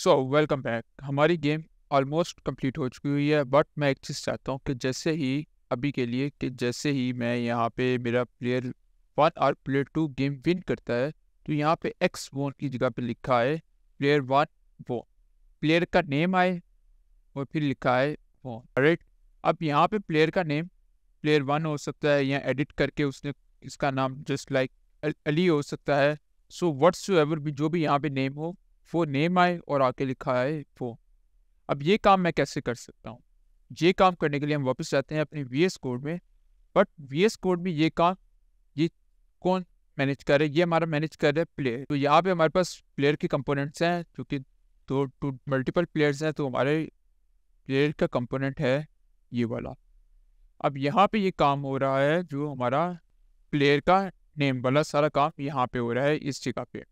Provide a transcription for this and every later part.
सो welcome back हमारी game almost complete हो चुकी हुई है बट मैं एक चीज़ चाहता हूँ कि जैसे ही अभी के लिए कि जैसे ही मैं यहाँ पे मेरा प्लेयर वन और प्लेयर टू गेम विन करता है तो यहाँ पे एक्स वोन की जगह पे लिखा है प्लेयर वन वो प्लेयर का नेम आए और फिर लिखा है वो राइट अब यहाँ पे प्लेयर का नेम प्लेयर वन हो सकता है या एडिट करके उसने इसका नाम जस्ट लाइक अली हो सकता है सो वट्स एवर भी जो भी यहाँ पे नेम हो वो नेम आए और आके लिखा है वो अब ये काम मैं कैसे कर सकता हूँ ये काम करने के लिए हम वापस जाते हैं अपने वी एस कोड में बट वी एस कोड में ये काम ये कौन मैनेज कर रहे ये हमारा मैनेज कर रहे प्लेयर तो यहाँ पे हमारे पास प्लेयर के कंपोनेंट्स हैं जो कि दो टू मल्टीपल प्लेयर्स हैं तो हमारे प्लेयर का कंपोनेंट है ये वाला अब यहाँ पे ये काम हो रहा है जो हमारा प्लेयर का नेम वाला सारा काम यहाँ पे हो रहा है इस जगह पे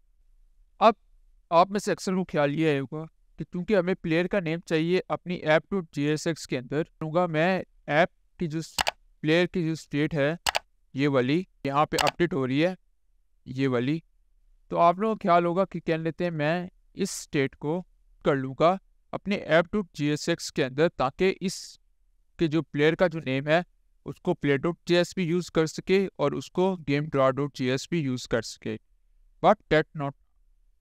आप में से अक्सर को ख्याल ये आएगा कि क्योंकि हमें प्लेयर का नेम चाहिए अपनी app to G S X के अंदर होगा मैं ऐप की जो प्लेयर की जो स्टेट है ये वाली यहाँ पे अपडेट हो रही है ये वाली तो आप लोगों को ख्याल होगा कि कह लेते हैं मैं इस स्टेट को कर लूँगा अपने app to G S X के अंदर ताकि इस के जो प्लेयर का जो नेम है उसको प्ले डॉट जी एस भी यूज़ कर सके और उसको game draw dot G S भी यूज़ कर सके बट डेट नॉट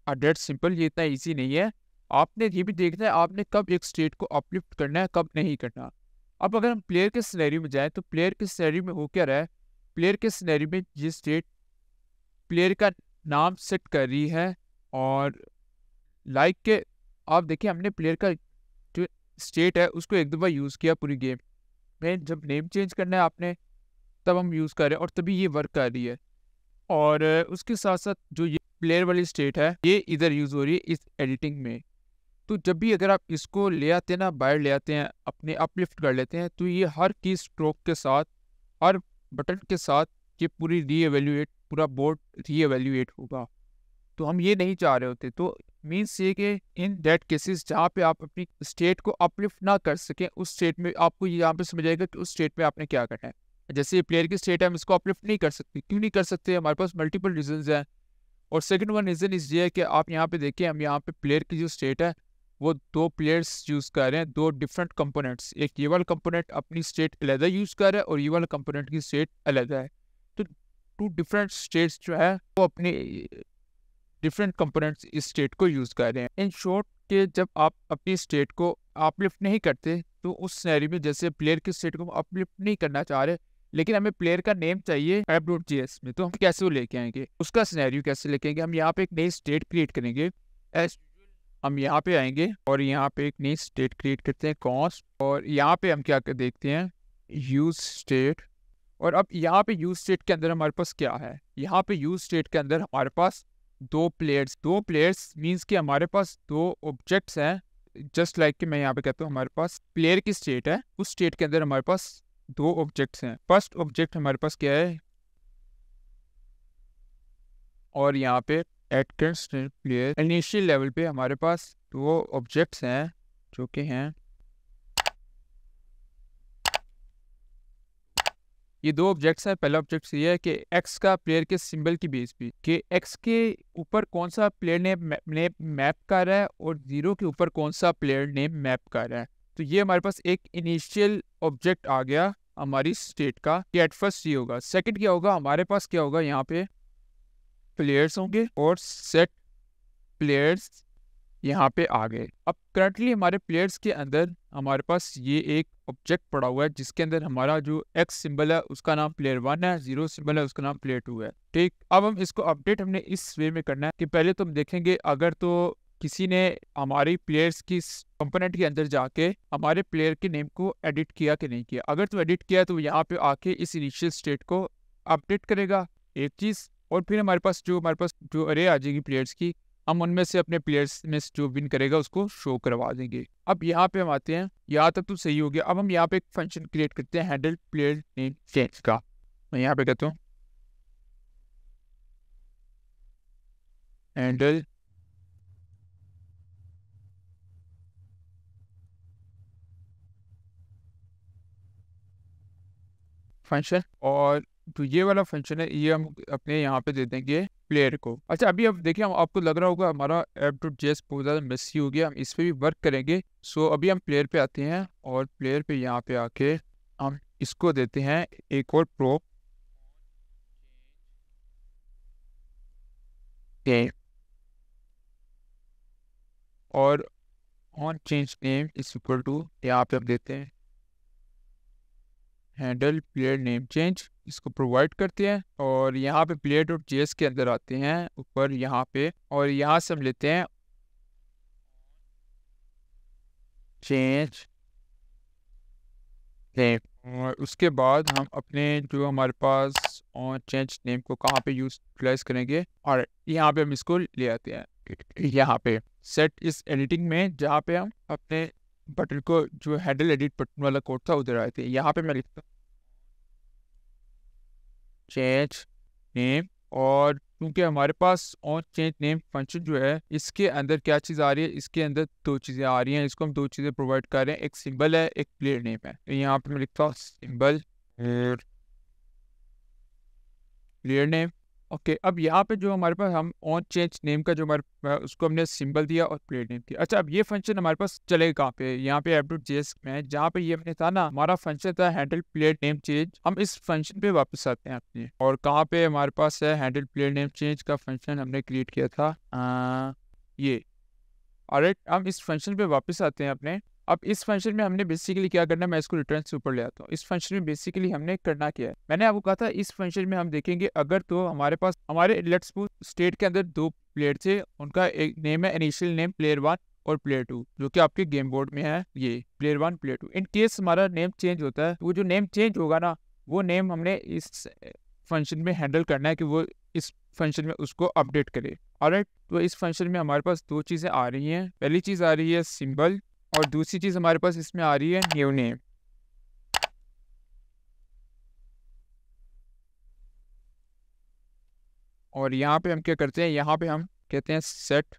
और डेट सिंपल ये इतना ईजी नहीं है आपने ये भी देखना है आपने कब एक स्टेट को अपलिफ्ट करना है कब नहीं करना अब अगर हम प्लेयर के सिनेरियो में जाएँ तो प्लेयर के सिनेरियो में हो क्या रहा है प्लेयर के सिनेरियो में ये स्टेट प्लेयर का नाम सेट कर रही है और लाइक के आप देखिए हमने प्लेयर का जो स्टेट है उसको एक दो बार यूज़ किया पूरी गेम में जब नेम चेंज करना है आपने तब हम यूज़ कर रहे हैं और तभी ये वर्क कर रही है और उसके साथ साथ जो ये प्लेयर वाली स्टेट है ये इधर यूज हो रही है इस एडिटिंग में तो जब भी अगर आप इसको ले आते हैं ना बाहर ले आते हैं अपने अपलिफ्ट कर लेते हैं तो ये हर की स्ट्रोक के साथ हर बटन के साथ ये पूरी एवेल्यूएट पूरा बोर्ड एवेल्यूएट होगा तो हम ये नहीं चाह रहे होते तो मीन्स ये कि इन डेट केसेस जहाँ पे आप अपनी स्टेट को अपलिफ्ट ना कर सकें उस स्टेट में आपको ये यहाँ पे समझ आएगा कि उस स्टेट में आपने क्या करना है जैसे ये प्लेयर की स्टेट है हम इसको अपलिफ्ट नहीं कर सकते क्यों नहीं कर सकते हमारे पास मल्टीपल रीजन हैं और सेकंड वन रीज़न इस ये है कि आप यहाँ पे देखिए हम यहाँ पे प्लेयर की जो स्टेट है वो दो प्लेयर्स यूज़ कर रहे हैं दो डिफरेंट कंपोनेंट्स एक ये वाला कंपोनेंट अपनी स्टेट अलहदा यूज़ कर रहा है और ये वाला कंपोनेंट की स्टेट अलहदा है तो टू डिफरेंट स्टेट्स जो है वो अपने डिफरेंट कंपोनेंट्स इस स्टेट को यूज़ कर रहे हैं इन शॉर्ट के जब आप अपनी स्टेट को अपलिफ्ट नहीं करते तो उस शहरी में जैसे प्लेयर की स्टेट को अपलिफ्ट नहीं करना चाह रहे लेकिन हमें प्लेयर का नेम चाहिए एप डॉट जी एस में तो हम कैसे वो लेके आएंगे उसका सिनेरियो कैसे लेके आएंगे हम यहाँ पे एक नई स्टेट क्रिएट करेंगे एस हम यहाँ पे आएंगे और यहाँ पे एक नई स्टेट क्रिएट करते हैं कॉस्ट और यहाँ पे हम क्या देखते हैं यूज स्टेट और अब यहाँ पे यूज स्टेट के अंदर हमारे पास क्या है यहाँ पे यूज स्टेट के अंदर हमारे पास दो प्लेयर्स दो प्लेयर्स मीन्स कि हमारे पास दो ऑब्जेक्ट्स हैं जस्ट लाइक कि मैं यहाँ पे कहता हूँ हमारे पास प्लेयर की स्टेट है उस स्टेट के अंदर हमारे पास दो ऑब्जेक्ट्स हैं फर्स्ट ऑब्जेक्ट हमारे पास क्या है और यहाँ पे एट प्लेयर इनिशियल लेवल पे हमारे पास दो ऑब्जेक्ट्स हैं जो कि हैं ये दो ऑब्जेक्ट्स हैं पहला ऑब्जेक्ट ये है कि एक्स का प्लेयर के सिंबल की बेस पे कि एक्स के ऊपर कौन सा प्लेयर ने, ने मैप कर रहा है और जीरो के ऊपर कौन सा प्लेयर ने मैप कर रहा है तो ये हमारे पास एक इनिशियल ऑब्जेक्ट आ गया हमारी स्टेट का कि एट फर्स्ट ये होगा सेकंड क्या होगा हमारे पास क्या होगा यहाँ पे प्लेयर्स होंगे और सेट प्लेयर्स यहाँ पे आ गए अब करंटली हमारे प्लेयर्स के अंदर हमारे पास ये एक ऑब्जेक्ट पड़ा हुआ है जिसके अंदर हमारा जो एक्स सिंबल है उसका नाम प्लेयर वन है जीरो सिंबल है उसका नाम प्लेयर टू है ठीक अब हम इसको अपडेट हमने इस वे में करना है कि पहले तो हम देखेंगे अगर तो किसी ने हमारे प्लेयर्स की कंपोनेंट के अंदर जाके हमारे प्लेयर के नेम को एडिट किया कि नहीं किया अगर तुम एडिट किया तो यहाँ पे आके इस इनिशियल स्टेट को अपडेट करेगा एक चीज़ और फिर हमारे पास जो हमारे पास जो अरे आ जाएगी प्लेयर्स की हम उनमें से अपने प्लेयर्स में जो विन करेगा उसको शो करवा देंगे अब यहाँ पे हम आते हैं यहाँ तक तो सही हो गया अब हम यहाँ पे एक फंक्शन क्रिएट करते हैं हैंडल प्लेयर नेम चेंज का मैं यहाँ पे कहता हूँ हैंडल फंक्शन और तो ये वाला फंक्शन है ये हम अपने यहाँ पे दे देंगे प्लेयर को अच्छा अभी अब देखिए हम आपको लग रहा होगा हमारा एप टू जेस बहुत ज़्यादा मिस्सी हो गया हम इस पर भी वर्क करेंगे सो अभी हम प्लेयर पे आते हैं और प्लेयर पे यहाँ पे आके हम इसको देते हैं एक और प्रो और on change name is equal to यहाँ पे हम देते हैं हैंडल प्लेयर नेम चेंज इसको प्रोवाइड करते हैं और यहाँ पे प्लेयर डॉट जेस के अंदर आते हैं ऊपर यहाँ पे और यहाँ से हम लेते हैं चेंज नेम और उसके बाद हम अपने जो हमारे पास ऑन चेंज नेम को कहाँ पे यूज करेंगे और यहाँ पे हम इसको ले आते हैं यहाँ पे सेट इस एडिटिंग में जहाँ पे हम अपने बटन को जो हैंडल एडिट बटन वाला कोड था उधर आए थे यहाँ पे मैं लिखता चेंज नेम और क्योंकि हमारे पास ऑन चेंज नेम फंक्शन जो है इसके अंदर क्या चीज़ आ रही है इसके अंदर दो चीज़ें आ रही हैं इसको हम दो चीज़ें प्रोवाइड कर रहे हैं एक सिंबल है एक प्लेयर नेम है तो यहाँ पे मैं लिखता हूँ सिंबल और प्लेयर नेम ओके अब यहाँ पे जो हमारे पास हम ऑन चेंज नेम का जो हमारे उसको हमने सिंबल दिया और प्लेट नेम किया अच्छा अब ये फंक्शन हमारे पास चलेगा कहाँ पे यहाँ पे एपडोट जेएस में जहाँ पे ये हमने था ना हमारा फंक्शन था हैंडल प्लेट नेम चेंज हम इस फंक्शन पे वापस आते हैं अपने और कहाँ पे हमारे पास है हैंडल प्लेट नेम चेंज का फंक्शन हमने क्रिएट किया था आ, ये और हम इस फंक्शन पे वापस आते हैं अपने अब इस फंक्शन में हमने बेसिकली क्या करना है मैं इसको रिटर्न से ऊपर ले आता हूँ इस फंक्शन में बेसिकली हमने करना क्या है मैंने आपको कहा था इस फंक्शन में हम देखेंगे अगर तो हमारे पास हमारे लेट्स स्टेट के अंदर दो प्लेयर थे उनका एक नेम है इनिशियल नेम प्लेयर वन और प्लेयर टू जो कि आपके गेम बोर्ड में है ये player one player two in case हमारा नेम चेंज होता है वो जो नेम चेंज होगा ना वो नेम हमने इस फंक्शन में हैंडल करना है कि वो इस फंक्शन में उसको अपडेट करे और तो इस फंक्शन में हमारे पास दो चीज़ें आ रही हैं पहली चीज़ आ रही है सिंबल और दूसरी चीज़ हमारे पास इसमें आ रही है न्यू नेम और यहाँ पे हम क्या करते हैं यहाँ पे हम कहते हैं set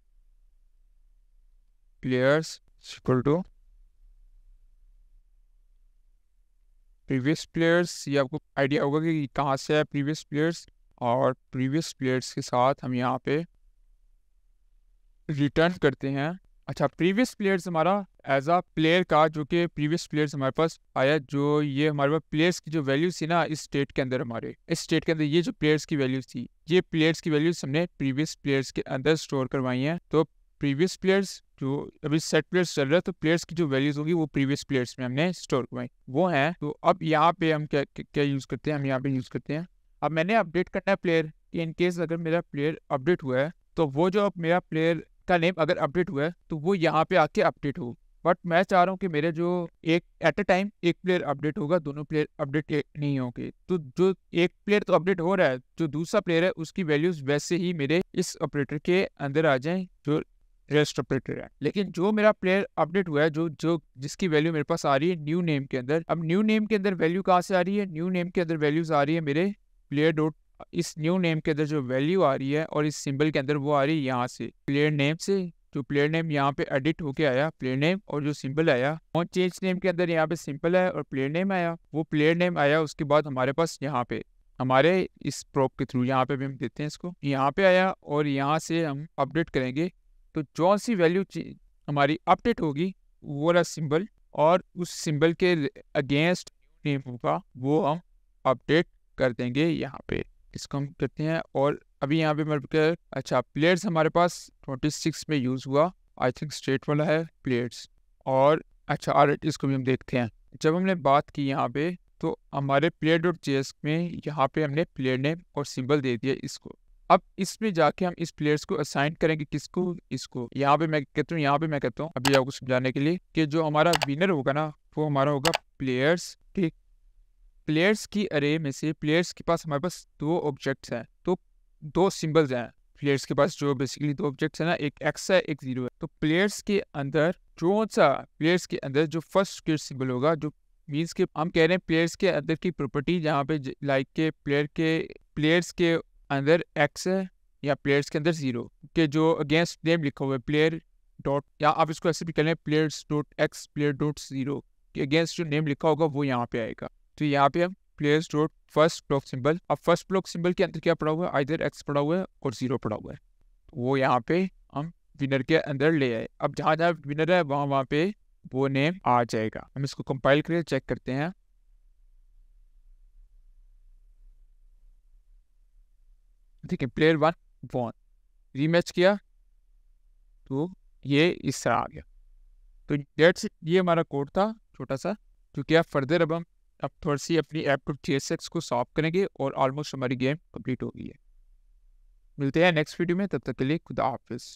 players equal to previous players ये आपको आइडिया होगा कि कहाँ से है प्रीवियस प्लेयर्स और प्रीवियस प्लेयर्स के साथ हम यहाँ पे रिटर्न करते हैं अच्छा प्रीवियस प्लेयर्स हमारा एज अ प्लेयर का जो कि प्रीवियस प्लेयर्स हमारे पास आया जो ये हमारे पास प्लेयर्स की जो वैल्यूज थी ना इस स्टेट के अंदर हमारे इस स्टेट के अंदर ये जो प्लेयर्स की वैल्यूज थी ये प्लेयर्स की वैल्यूज हमने प्रीवियस प्लेयर्स के अंदर स्टोर करवाई हैं तो प्रीवियस प्लेयर्स जो अभी सेट प्लेयर्स चल रहे हैं तो प्लेयर्स की जो वैल्यूज होगी वो प्रीवियस प्लेयर्स में हमने स्टोर करवाई वो है तो अब यहाँ पे हम क्या क्या यूज़ करते हैं हम यहाँ पे यूज़ करते हैं अब मैंने अपडेट करना है प्लेयर इनकेस इन केस अगर मेरा प्लेयर अपडेट हुआ है तो वो जो अब मेरा प्लेयर का नेम अगर अपडेट हुआ है तो वो यहाँ पे आके अपडेट हो बट मैं चाह रहा हूँ कि मेरे जो एक एट अ टाइम एक प्लेयर अपडेट होगा दोनों प्लेयर अपडेट नहीं होंगे तो जो एक प्लेयर तो अपडेट हो रहा है जो दूसरा प्लेयर है उसकी वैल्यूज वैसे ही मेरे इस ऑपरेटर के अंदर आ जाए जो रेस्ट ऑपरेटर है लेकिन जो मेरा प्लेयर अपडेट हुआ है जो जो जिसकी वैल्यू मेरे पास आ रही है न्यू नेम के अंदर अब न्यू नेम के अंदर वैल्यू कहाँ से आ रही है न्यू नेम के अंदर वैल्यूज आ रही है मेरे प्लेयर डॉट इस न्यू नेम के अंदर जो वैल्यू आ रही है और इस सिंबल के अंदर वो आ रही है यहाँ से प्लेयर नेम से जो प्लेयर नेम यहाँ पे एडिट होके आया प्लेयर नेम और जो सिंबल आया और चेंज नेम के अंदर यहाँ पे सिंपल है और प्लेयर नेम आया वो प्लेयर नेम आया उसके बाद हमारे पास यहाँ पे हमारे इस प्रॉप के थ्रू यहाँ पे भी हम देते हैं इसको यहाँ पे आया और यहाँ से हम अपडेट करेंगे तो जो सी वैल्यू हमारी अपडेट होगी वो रहा सिंबल और उस सिंबल के अगेंस्ट नेम होगा वो हम अपडेट कर देंगे यहाँ पे इसको हम करते हैं और अभी यहाँ पे मेरे अच्छा प्लेयर्स हमारे पास सिक्स में यूज़ हुआ आई थिंक स्ट्रेट वाला है प्लेयर्स और अच्छा आर इसको भी हम देखते हैं जब हमने बात की यहाँ पे तो हमारे प्लेयर डॉट जेस में यहाँ पे हमने प्लेयर नेम और सिंबल दे दिया इसको अब इसमें जाके हम इस प्लेयर्स को असाइन करेंगे किसको इसको यहाँ पे मैं कहता हूँ यहाँ पे मैं कहता हूँ अभी आपको समझाने के लिए कि जो हमारा विनर होगा ना वो हमारा होगा प्लेयर्स प्लेयर्स की अरे में से प्लेयर्स के पास हमारे पास दो ऑब्जेक्ट्स हैं तो दो सिंबल्स हैं प्लेयर्स के पास जो बेसिकली दो ऑब्जेक्ट्स है ना एक एक्स है एक जीरो है तो प्लेयर्स के अंदर जो सा प्लेयर्स के अंदर जो फर्स्ट क्रिकेट सिंबल होगा जो मीन्स के हम कह रहे हैं प्लेयर्स के अंदर की प्रॉपर्टी जहाँ पे लाइक के प्लेयर के प्लेयर्स के अंदर एक्स है या प्लेयर्स के अंदर जीरो के जो अगेंस्ट नेम लिखा हुआ है प्लेयर डॉट या आप इसको ऐसे भी कह लें players dot X player dot zero के अगेंस्ट जो नेम लिखा होगा वो यहाँ पे आएगा तो यहाँ पे हम player store first block symbol अब फर्स्ट ब्लॉक सिंबल के अंदर क्या पड़ा हुआ है आइधर एक्स पड़ा हुआ है और जीरो पड़ा हुआ है वो यहाँ पे हम विनर के अंदर ले आए अब जहाँ जहाँ विनर है वहाँ वहाँ पे वो नेम आ जाएगा हम इसको कंपाइल करके चेक करते हैं ठीक है प्लेयर वन वन रीमैच किया तो ये इस तरह आ गया तो डेट्स ये हमारा कोड था छोटा सा क्योंकि कि फर्दर अब हम अब थोड़ी सी अपनी एप टू टी एस को सॉल्व करेंगे और ऑलमोस्ट हमारी गेम कंप्लीट हो गई है मिलते हैं नेक्स्ट वीडियो में तब तक के लिए खुदा हाफिज़